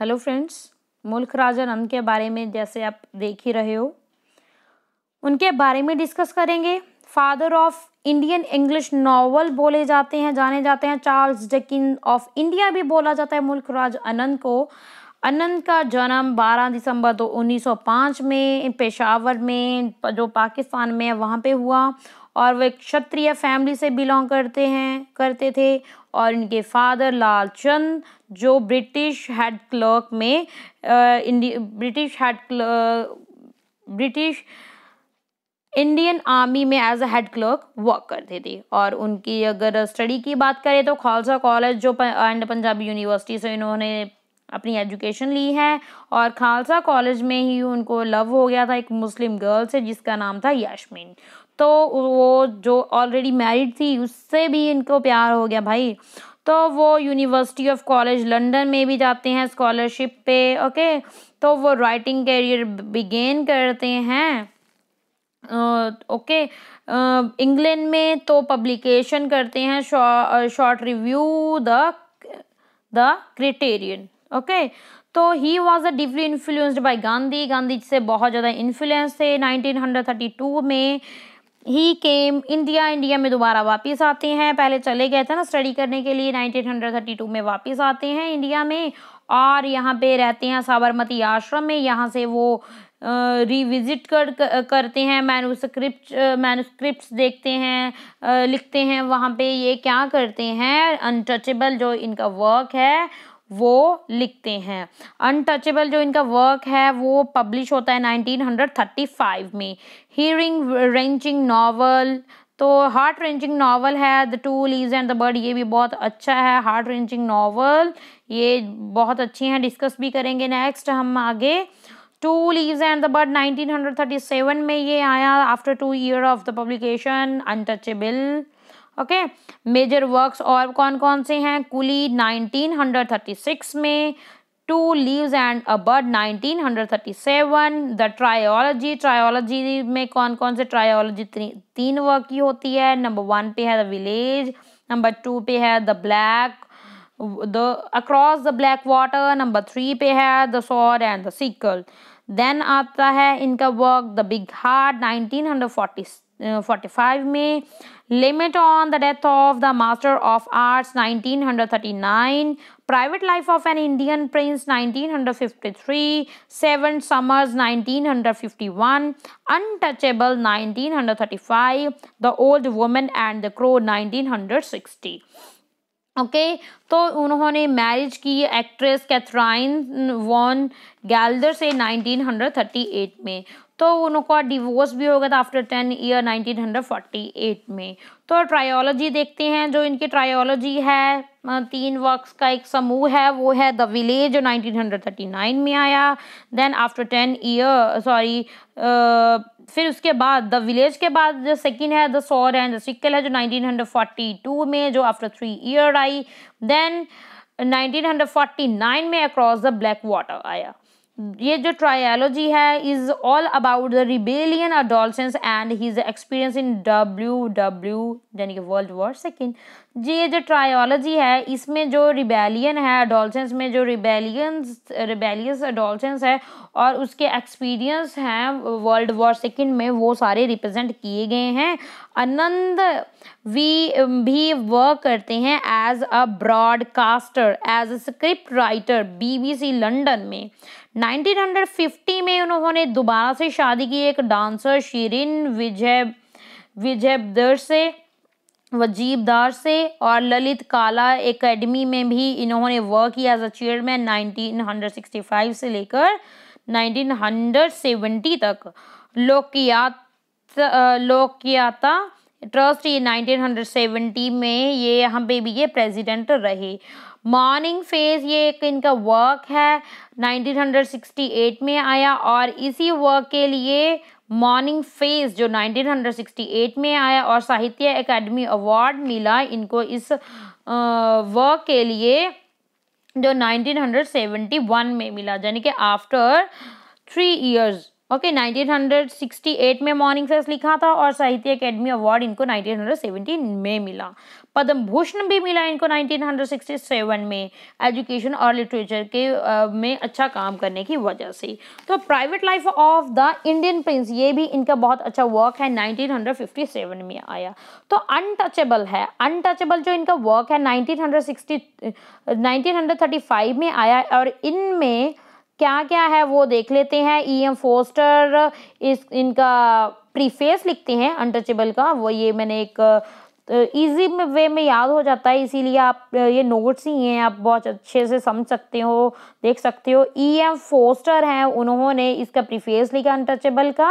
hello friends मुल्क राजा नंद के बारे में जैसे आप देख ही रहे हो उनके बारे में डिस्कस करेंगे father of Indian English novel बोले जाते हैं जाने जाते हैं चार्ल्स डकिन ऑफ इंडिया भी बोला जाता है मुल्क राज अनंत को अनंत का जन्म 12 दिसंबर दो उन्नीस में पेशावर में जो पाकिस्तान में वहाँ पे हुआ और वे क्षत्रिय फैमिली से बिलोंग करते हैं करते थे और इनके फादर लाल चंद जो ब्रिटिश हेड क्लर्क में British head clerk British Indian army में as a head clerk work करते थे और उनकी अगर स्टडी की बात करें तो खालसा कॉलेज जो एंड पंजाबी यूनिवर्सिटी से इन्होंने अपनी एजुकेशन ली है और खालसा कॉलेज में ही उनको लव हो गया था एक मुस्लिम गर्ल से जिसका नाम था यशमिन तो वो जो ऑलरेडी मैरिड थी उससे भी इनको प्यार हो गया भाई तो वो यूनिवर्सिटी ऑफ कॉलेज लंदन में भी जाते हैं स्कॉलरशिप पे ओके तो वो राइटिंग कैरियर बिगेन करते हैं ओके इंग्लैंड में तो पब्लिकेशन करते हैं short review the the criterion okay तो he was a deeply influenced by Gandhi Gandhi से बहुत ज़्यादा इन्फ्लुएंस थे 1932 में ही केम इंडिया इंडिया में दोबारा वापस आते हैं पहले चले गए थे ना स्टडी करने के लिए 1932 में वापस आते हैं इंडिया में और यहाँ पे रहते हैं साबरमती आश्रम में यहाँ से वो रिविजिट कर करते हैं मैनुस्क्रिप्ट मैनुस्क्रिप्ट देखते हैं लिखते हैं वहाँ पे ये क्या करते हैं अनटचेबल जो इनका वर्क है वो लिखते हैं अनटचेबल जो इनका वर्क है वो पब्लिश होता है 1935 में हीरिंग रेंचिंग नावल तो हार्ट रेंचिंग नावल है the two leaves and the bird ये भी बहुत अच्छा है हार्ट रेंचिंग नावल ये बहुत अच्छी हैं डिस्कस भी करेंगे नेक्स्ट हम आगे two leaves and the bird 1937 में ये आया after two year of the publication untouchable okay major works और कौन कौन से हैं कुली 1936 में two leaves and a bird 1937 the trilogy trilogy में कौन कौन से ट्रायोलॉजी तीन वर्क की होती है नंबर वन पे है द विलेज नंबर टू पे है the black the across the black water number three पे है the sword and the sickle then आता है इनका work the big heart nineteen hundred forty 1945 में limit on the death of the master of arts 1939 private life of an Indian prince 1953 seven summers 1951 untouchable 1935 the old women and the crow 1960 okay okay, तो उन्होंने marriage की actress Catherine von गैल्डर से 1938 में तो उनका divorce भी हो गया था आफ्टर टेन ईयर 1948 में तो ट्रायोलॉजी देखते हैं जो इनकी ट्रायोलॉजी है तीन वर्क्स का एक समूह है वो है द विलेज जो 1939 में आया then after ten year sorry फिर उसके बाद द विलेज के बाद जो सेकेंड है द सॉर एंड सिक्कल है जो 1942 में जो आफ्टर थ्री ईयर आई देन 1949 में अक्रॉस द ब्लैक वाटर आया ये जो ट्रायलॉजी है is all about the rebellion adolescence and his experience in W W यानी कि वर्ल्ड वॉर सेकेंड जी ये जो ट्रायोलॉजी है इसमें जो रिबेलियन है अडोलसेंस में जो रिबेलियंस रिबेलियस अडोलसेंस है और उसके एक्सपीरियंस हैं वर्ल्ड वॉर सेकेंड में वो सारे रिप्रेजेंट किए गए हैं आनंद वी um, भी वर्क करते हैं as a broadcaster as a script writer B London में 1950 में उन्होंने दोबारा से शादी की एक डांसर शीरिन विजय विजयदर से वजीबदार से और ललित काला एकेडमी में भी इन्होंने वर्क किया एज अ चेयरमैन 1965 से लेकर 1970 तक लोकियात लोकियाता ट्रस्ट ये 1970 में ये हम पे भी ये प्रेसिडेंट रहे मॉर्निंग फेज ये एक इनका वर्क है 1968 में आया और इसी वर्क के लिए मॉर्निंग फेज जो 1968 में आया और साहित्य एकेडमी अवार्ड मिला इनको इस वर्क के लिए जो 1971 में मिला यानी कि after three years okay okay, 1968 में मॉर्निंग सेस लिखा था और साहित्य अकेडमी अवार्ड इनको 1917 में मिला पद्म भूषण भी मिला इनको 1967 में एजुकेशन और लिटरेचर के आ, में अच्छा काम करने की वजह से तो private life of the Indian prince ये भी इनका बहुत अच्छा वर्क है 1957 में आया तो अनटचेबल है अनटचेबल जो इनका वर्क है नाइनटीन हंड्रेड में आया और इनमें क्या क्या है वो देख लेते हैं ई एम फोस्टर इस इनका प्रीफेस लिखते हैं अनटचेबल का वो ये मैंने एक तो ईजी में वे में याद हो जाता है इसीलिए आप ये नोट्स ही हैं आप बहुत अच्छे से समझ सकते हो देख सकते हो ई एम फोस्टर हैं उन्होंने इसका प्रीफेस लिखा अनटचेबल का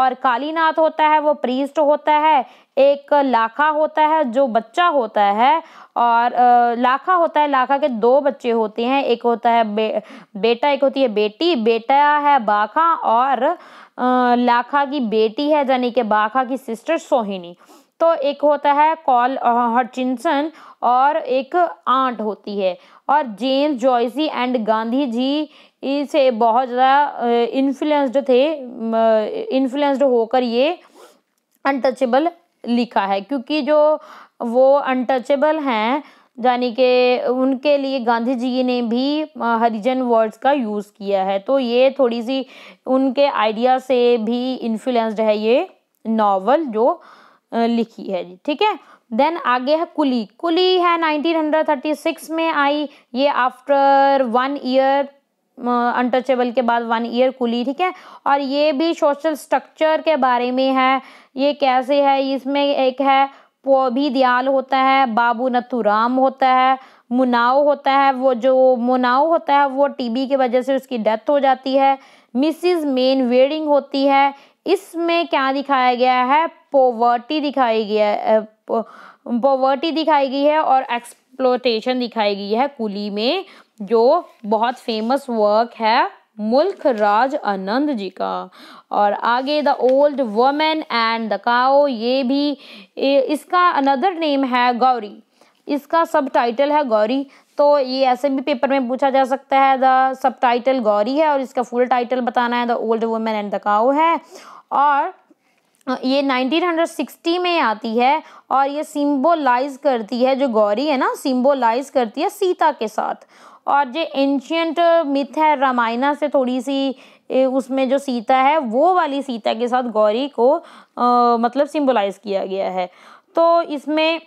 और कालीनाथ होता है वो प्रीस्ट होता है एक लाखा होता है जो बच्चा होता है और लाखा होता है लाखा के दो बच्चे होते हैं एक होता है बे, बेटा एक होती है बेटी बेटा है बाखा और लाखा की बेटी है यानी कि बाखा की सिस्टर सोहिनी तो एक होता है कॉल हटचिनसन और एक आंट होती है और James Joyce and Gandhi ji से बहुत ज़्यादा इन्फ्लुएंस्ड थे इन्फ्लुएंस्ड होकर ये अनटचेबल लिखा है क्योंकि जो वो अनटचेबल हैं यानी कि उनके लिए गांधी जी ने भी हरिजन वर्ड्स का यूज़ किया है तो ये थोड़ी सी उनके आइडिया से भी इन्फ्लुएंस्ड है ये नावल जो लिखी है जी ठीक है देन आगे है कुली कुली है 1936 में आई ये आफ्टर वन ईयर अनटचेबल के बाद वन ईयर कुली ठीक है और ये भी सोशल स्ट्रक्चर के बारे में है ये कैसे है इसमें एक है पोभी दयाल होता है बाबू नथुराम होता है मुनाव होता है वो जो मुनाव होता है वो टीबी की वजह से उसकी डेथ हो जाती है मिसिज मेन वेडिंग होती है इसमें क्या दिखाया गया है पोवर्टी दिखाई गई है पोवर्टी दिखाई गई है और एक्सप्लोटेशन दिखाई गई है कुली में जो बहुत फेमस वर्क है मुल्क राज आनंद जी का और आगे the old women and the crow ये भी इसका अनदर नेम है गौरी इसका सब टाइटल है गौरी तो ये ऐसे भी पेपर में पूछा जा सकता है द सब टाइटल गौरी है और इसका फुल टाइटल बताना है the old women and the crow है और ये 1960 में आती है और ये सिम्बोलाइज करती है जो गौरी है ना सिम्बोलाइज करती है सीता के साथ और जो एंशियंट मिथ है रामायणा से थोड़ी सी उसमें जो सीता है वो वाली सीता के साथ गौरी को आ, मतलब सिम्बोलाइज किया गया है तो इसमें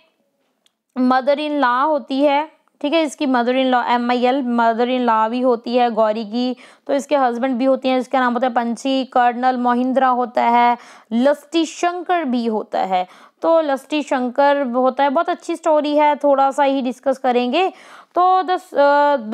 मदर इन ला होती है ठीक है इसकी mother in law M I L mother in law भी होती है गौरी की तो इसके हस्बैंड भी होते हैं इसका नाम होता है पंछी कर्नल मोहिंद्रा होता है लस्टी शंकर भी होता है तो लस्टी शंकर होता है बहुत अच्छी स्टोरी है थोड़ा सा ही डिस्कस करेंगे तो the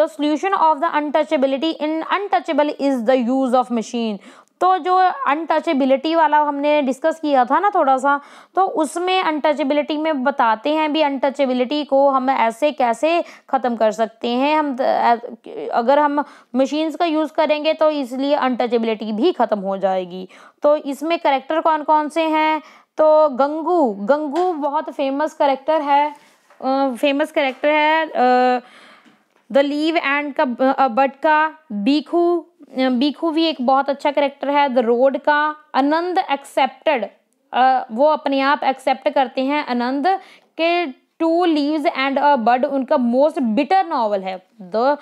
the solution of the untouchability in untouchable is the use of machine तो जो अनटचेबिलिटी वाला हमने डिस्कस किया था ना थोड़ा सा तो उसमें अनटचेबिलिटी में बताते हैं भी अनटचेबिलिटी को हम ऐसे कैसे ख़त्म कर सकते हैं हम अगर हम मशीन्स का यूज़ करेंगे तो इसलिए अनटचेबिलिटी भी ख़त्म हो जाएगी तो इसमें करेक्टर कौन कौन से हैं तो गंगू गंगू बहुत फेमस करेक्टर है फेमस करेक्टर है द लीव एंड का बट का बीखू बीखू भी एक बहुत अच्छा करेक्टर है द रोड का आनंद एक्सेप्टेड वो अपने आप एक्सेप्ट करते हैं आनंद के two leaves and a bird उनका मोस्ट बिटर नॉवल है the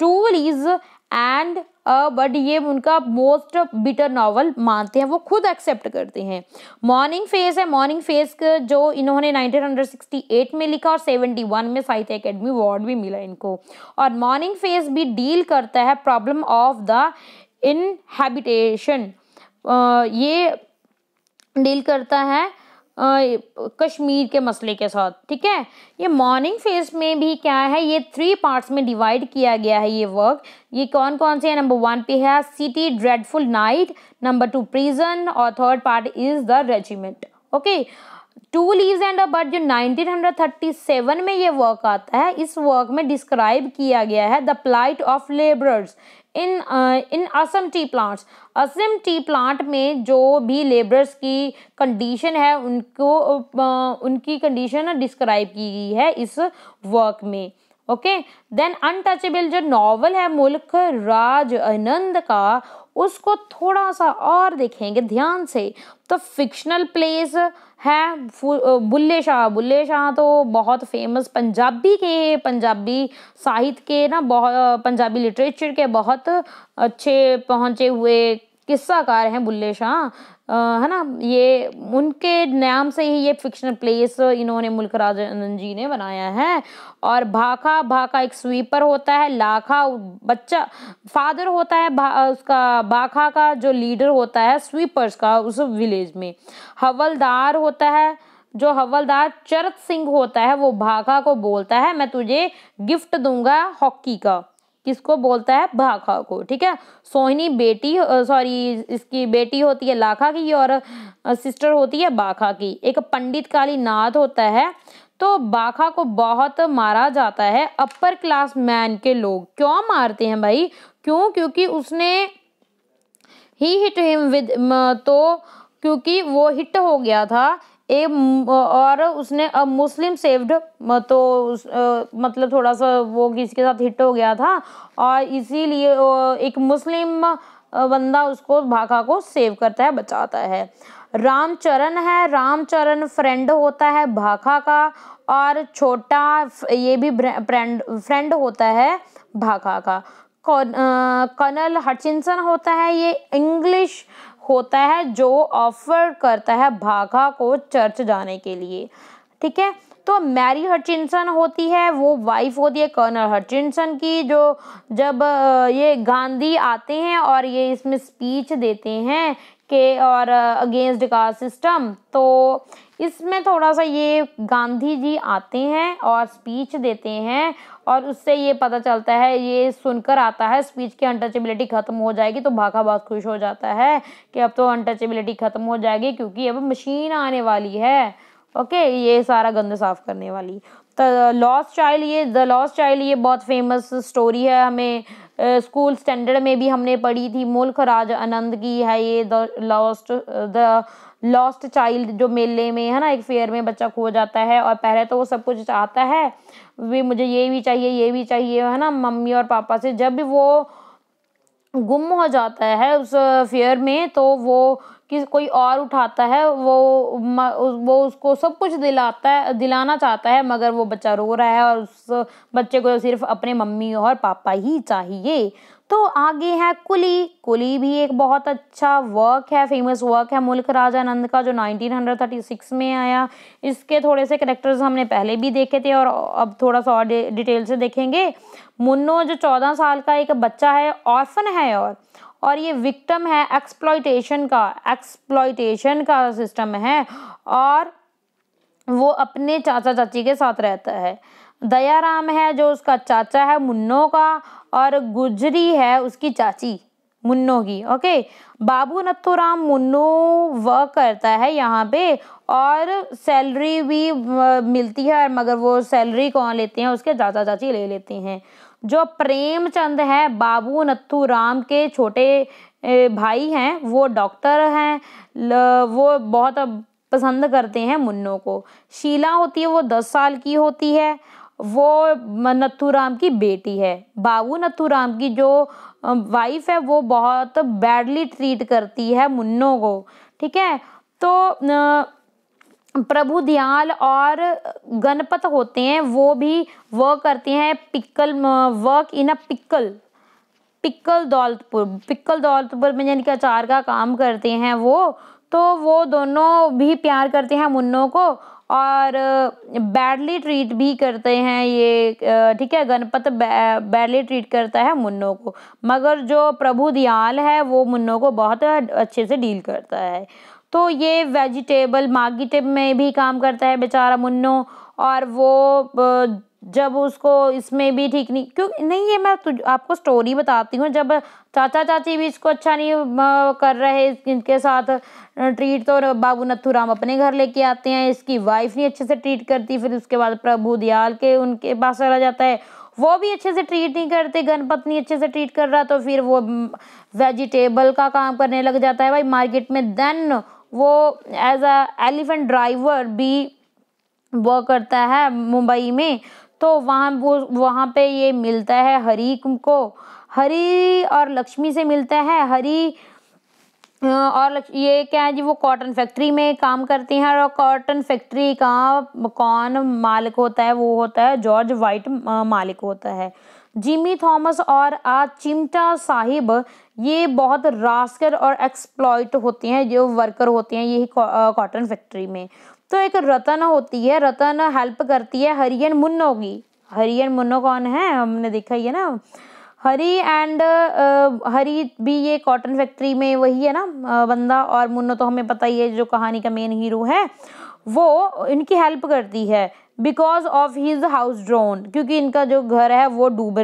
two leaves and but uh, ये उनका मोस्ट बिटर नावल मानते हैं वो खुद एक्सेप्ट करते हैं मॉर्निंग फेज है मॉर्निंग फेज जो इन्होंने 1968 में लिखा और 71 में साहित्य अकेडमी अवार्ड भी मिला इनको और मॉर्निंग फेज भी डील करता है प्रॉब्लम ऑफ द इनहेबिटेशन ये डील करता है कश्मीर के मसले के साथ ठीक है ये मॉर्निंग फेज में भी क्या है ये थ्री पार्ट्स में डिवाइड किया गया है ये वर्क ये कौन कौन से है नंबर वन पे है city dreadful night number two prison और third part is the regiment okay two leave and a bird जो 1937 में ये वर्क आता है इस वर्क में डिस्क्राइब किया गया है the plight of labourers in in Assam tea plant Assam tea plant में जो भी लेबर्स की कंडीशन है उनको उनकी कंडीशन डिस्क्राइब की गई है इस वर्क में ओके देन अनटचेबल जो नॉवल है मुल्क राज आनंद का उसको थोड़ा सा और देखेंगे ध्यान से तो फिक्शनल प्लेस है बुल्ले शाह बुल्ले शाह तो बहुत फेमस पंजाबी के पंजाबी साहित्य के ना बहुत पंजाबी लिटरेचर के बहुत अच्छे पहुँचे हुए किस्साकार हैं बुल्ले शाह है ना ये उनके नाम से ही ये फिक्शनल प्लेस इन्होंने मुल्क जी ने बनाया है और भाखा भाखा एक स्वीपर होता है लाखा बच्चा फादर होता है भा, उसका भाखा का जो लीडर होता है स्वीपर्स का उस विलेज में हवलदार होता है जो हवलदार चरत सिंह होता है वो भाखा को बोलता है मैं तुझे गिफ्ट दूंगा हॉकी का किसको बोलता है भाखा को ठीक है सोहिनी बेटी सॉरी इसकी बेटी होती है लाखा की और सिस्टर होती है बाखा की एक पंडित काली नाथ होता है तो बाखा को बहुत मारा जाता है अपर क्लास मैन के लोग क्यों मारते हैं भाई क्यों क्योंकि उसने ही हिट हिम विद तो क्योंकि वो हिट हो गया था ए और उसने अब मुस्लिम सेव्ड तो मतलब थोड़ा सा वो किसी के साथ हिट हो गया था और इसीलिए एक मुस्लिम बंदा उसको भाखा को सेव करता है बचाता है रामचरण है रामचरण फ्रेंड होता है भाखा का और छोटा ये भी फ्रेंड फ्रेंड होता है भाखा का कौन, आ, कर्नल हचिनसन होता है ये इंग्लिश होता है जो ऑफर करता है भाघा को चर्च जाने के लिए ठीक है तो मैरी हर्चिनसन होती है वो वाइफ होती है कर्नल हर्चिनसन की जो जब ये गांधी आते हैं और ये इसमें स्पीच देते हैं के और अगेंस्ट का सिस्टम तो इसमें थोड़ा सा ये गांधी जी आते हैं और स्पीच देते हैं और उससे ये पता चलता है ये सुनकर आता है स्पीच की अनटचेबिलिटी ख़त्म हो जाएगी तो भाखा बहुत खुश हो जाता है कि अब तो अनटचेबिलिटी ख़त्म हो जाएगी क्योंकि अब मशीन आने वाली है ओके ये सारा गंद साफ़ करने वाली तो लॉस चाइल्ड ये द लॉस चाइल्ड ये बहुत फेमस स्टोरी है हमें स्कूल स्टैंडर्ड में भी हमने पढ़ी थी मुल्क राज आनंद की है ये the lost the lost child जो मेले में है ना एक फेयर में बच्चा खो जाता है और पहले तो वो सब कुछ चाहता है वे मुझे ये भी चाहिए ये भी चाहिए है ना मम्मी और पापा से जब भी वो गुम हो जाता है उस फेयर में तो वो कि कोई और उठाता है वो वो उसको सब कुछ दिलाता है दिलाना चाहता है मगर वो बच्चा रो रहा है और उस बच्चे को सिर्फ अपने मम्मी और पापा ही चाहिए तो आगे है कुली कुली भी एक बहुत अच्छा वर्क है फेमस वर्क है मुल्क राजा नंद का जो 1936 में आया इसके थोड़े से करेक्टर्स हमने पहले भी देखे थे और अब थोड़ा सा और डिटेल से देखेंगे मुन्नो जो 14 साल का एक बच्चा है ऑर्फन है और और ये विक्टम है एक्सप्लॉयटेशन का एक्सप्लॉयटेशन का सिस्टम है और वो अपने चाचा चाची के साथ रहता है दयाराम है जो उसका चाचा है मुन्नो का और गुजरी है उसकी चाची मुन्नो की ओके बाबू नथुराम मुन्नो वर्क करता है यहाँ पे और सैलरी भी मिलती है मगर वो सैलरी कौन लेते हैं उसके चाचा चाची ले लेते हैं जो प्रेमचंद है बाबू नत्थू राम के छोटे भाई हैं वो डॉक्टर हैं वो बहुत पसंद करते हैं मुन्नों को शीला होती है वो दस साल की होती है वो राम की बेटी है बाबू राम की जो वाइफ है वो बहुत बैडली ट्रीट करती है मुन्नों को ठीक है तो प्रभु दयाल और गणपत होते हैं वो भी वर्क करते हैं pickle work in a pickle pickle Daulatpur pickle Daulatpur में यानी कि अचार का काम करते हैं वो तो वो दोनों भी प्यार करते हैं मुन्नों को और बैडली ट्रीट भी करते हैं ये ठीक है गणपत बैडली ट्रीट करता है मुन्नो को मगर जो प्रभु दयाल है वो मुन्नो को बहुत अच्छे से डील करता है तो ये वेजिटेबल मार्केट में भी काम करता है बेचारा मुन्नो और वो जब उसको इसमें भी ठीक नहीं क्यों नहीं ये मैं तुझ आपको स्टोरी बताती हूँ जब चाचा चाची भी इसको अच्छा नहीं कर रहे इनके साथ ट्रीट तो बाबू राम अपने घर लेके आते हैं इसकी वाइफ नहीं अच्छे से ट्रीट करती फिर उसके बाद प्रभु दयाल के उनके पास चला जाता है वो भी अच्छे से ट्रीट नहीं करते गणपत नहीं अच्छे से ट्रीट कर रहा तो फिर वो वेजिटेबल का काम करने लग जाता है भाई मार्केट में देन वो एज अ एलिफेंट ड्राइवर भी वर्क करता है मुंबई में तो वहाँ वो वहाँ पे ये मिलता है हरी को हरी और लक्ष्मी से मिलता है हरी और ये क्या है जी वो कॉटन फैक्ट्री में काम करती हैं और कॉटन फैक्ट्री का कौन मालिक होता है वो होता है जॉर्ज वाइट मालिक होता है जिमी थॉमस और आ चिमटा साहिब ये बहुत रास्कर और एक्सप्लॉयट होते हैं जो वर्कर होते हैं यही कॉटन फैक्ट्री में तो एक रतन होती है रतन हेल्प करती है हरियन मुन्नो की हरियन मुन्नो कौन है हमने देखा ही है ना हरी एंड हरी भी ये कॉटन फैक्ट्री में वही है ना बंदा और मुन्नो तो हमें पता ही है जो कहानी का मेन हीरो है वो इनकी हेल्प करती है because of his house drone क्योंकि इनका जो घर है वो डूब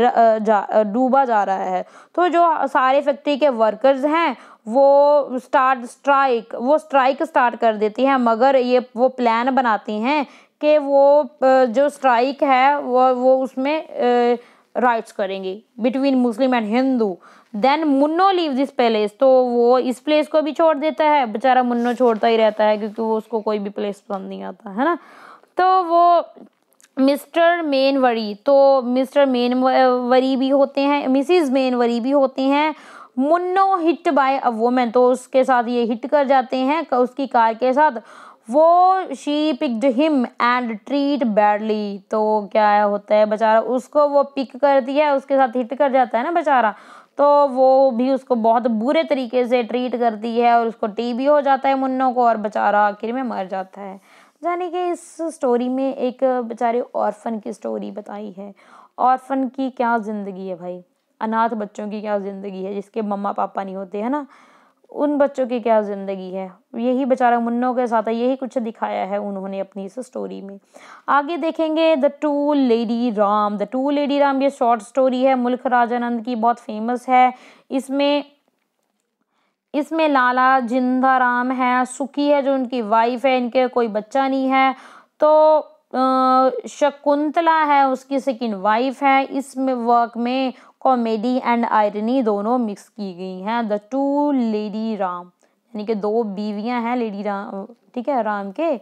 जा डूबा जा रहा है तो जो सारे फैक्ट्री के वर्कर्स हैं वो स्टार्ट स्ट्राइक वो स्ट्राइक स्टार्ट कर देती हैं मगर ये वो प्लान बनाती हैं कि वो जो स्ट्राइक है वो वो उसमें राइट्स करेंगी between Muslim and Hindu then Munno leave this place तो वो इस प्लेस को भी छोड़ देता है बेचारा मुन्नो छोड़ता ही रहता है क्योंकि वो उसको कोई भी प्लेस पसंद नहीं आता है ना तो वो मिस्टर मेनवरी तो मिस्टर मेनवरी भी होते हैं मिसिज मेनवरी भी होते हैं Munno hit by a women तो उसके साथ ये हिट कर जाते हैं उसकी कार के साथ वो she picked him and treat badly तो क्या होता है बेचारा उसको वो पिक कर दिया उसके साथ हिट कर जाता है ना बेचारा तो वो भी उसको बहुत बुरे तरीके से ट्रीट करती है और उसको टी भी हो जाता है मुन्नो को और बेचारा आखिर में मर जाता है जाने कि इस स्टोरी में एक बेचारे ऑर्फन की स्टोरी बताई है औरफन की क्या ज़िंदगी है भाई अनाथ बच्चों की क्या ज़िंदगी है जिसके मम्मा पापा नहीं होते है ना उन बच्चों की क्या ज़िंदगी है यही बेचारा मुन्नों के साथ है यही कुछ दिखाया है उन्होंने अपनी इस स्टोरी में आगे देखेंगे the two lady Ram the two lady Ram ये शॉर्ट स्टोरी है मुल्क राजानंद की बहुत फेमस है इसमें इसमें लाला जिंदा राम है सुखी है जो उनकी वाइफ है इनके कोई बच्चा नहीं है तो शकुंतला है उसकी सेकंड वाइफ है इस वर्क में कॉमेडी एंड आयरनी दोनों मिक्स की गई हैं द टू लेडी राम यानी कि दो बीवियां हैं लेडी राम ठीक है राम के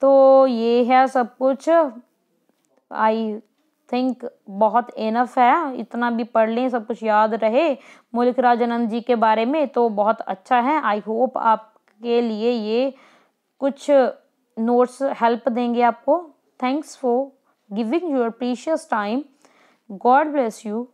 तो ये है सब कुछ आई थिंक बहुत इनफ है इतना भी पढ़ लें सब कुछ याद रहे मुल्क राजनंद जी के बारे में तो बहुत अच्छा है आई होप आपके लिए ये कुछ नोट्स हेल्प देंगे आपको thanks for giving your precious time God bless you